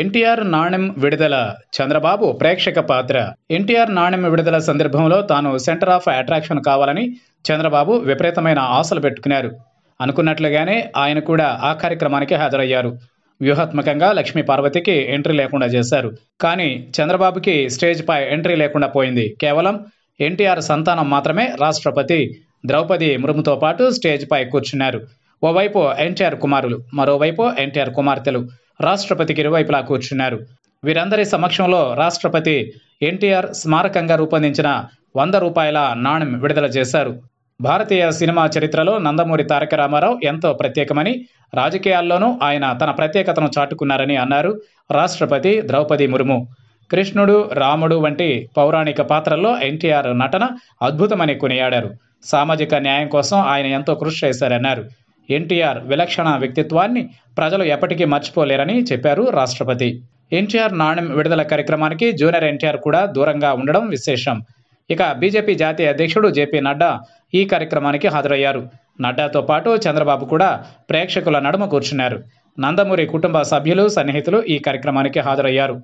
ఎన్టీఆర్ నాణ్యం విడుదల చంద్రబాబు ప్రేక్షక పాత్ర ఎన్టీఆర్ నాణ్యం విడుదల సందర్భంలో తాను సెంటర్ ఆఫ్ అట్రాక్షన్ కావాలని చంద్రబాబు విపరీతమైన ఆశలు పెట్టుకున్నారు అనుకున్నట్లుగానే ఆయన కూడా ఆ కార్యక్రమానికి హాజరయ్యారు వ్యూహాత్మకంగా లక్ష్మీ పార్వతికి ఎంట్రీ లేకుండా చేశారు కానీ చంద్రబాబుకి స్టేజ్పై ఎంట్రీ లేకుండా పోయింది కేవలం ఎన్టీఆర్ సంతానం మాత్రమే రాష్ట్రపతి ద్రౌపది మృముతో పాటు స్టేజ్పై కూర్చున్నారు ఓవైపు ఎన్టీఆర్ కుమారులు మరోవైపు ఎన్టీఆర్ కుమార్తెలు రాష్ట్రపతికి ఇరువైపులా కూర్చున్నారు వీరందరి సమక్షంలో రాష్ట్రపతి ఎన్టీఆర్ స్మారకంగా రూపొందించిన వంద రూపాయల నాణ్యం విడుదల చేశారు భారతీయ సినిమా చరిత్రలో నందమూరి తారక రామారావు ఎంతో ప్రత్యేకమని రాజకీయాల్లోనూ ఆయన తన ప్రత్యేకతను చాటుకున్నారని అన్నారు రాష్ట్రపతి ద్రౌపది ముర్ము కృష్ణుడు రాముడు వంటి పౌరాణిక పాత్రల్లో ఎన్టీఆర్ నటన అద్భుతమని కొనియాడారు సామాజిక న్యాయం కోసం ఆయన ఎంతో కృషి చేశారన్నారు ఎన్టీఆర్ విలక్షణ వ్యక్తిత్వాన్ని ప్రజలు ఎప్పటికీ మర్చిపోలేరని చెప్పారు రాష్ట్రపతి ఎన్టీఆర్ నాణ్యం విడుదల కార్యక్రమానికి జూనియర్ ఎన్టీఆర్ కూడా దూరంగా ఉండడం విశేషం ఇక బీజేపీ జాతీయ అధ్యక్షుడు జేపీ నడ్డా ఈ కార్యక్రమానికి హాజరయ్యారు నడ్డాతో పాటు చంద్రబాబు కూడా ప్రేక్షకుల నడుమ కూర్చున్నారు నందమూరి కుటుంబ సభ్యులు సన్నిహితులు ఈ కార్యక్రమానికి హాజరయ్యారు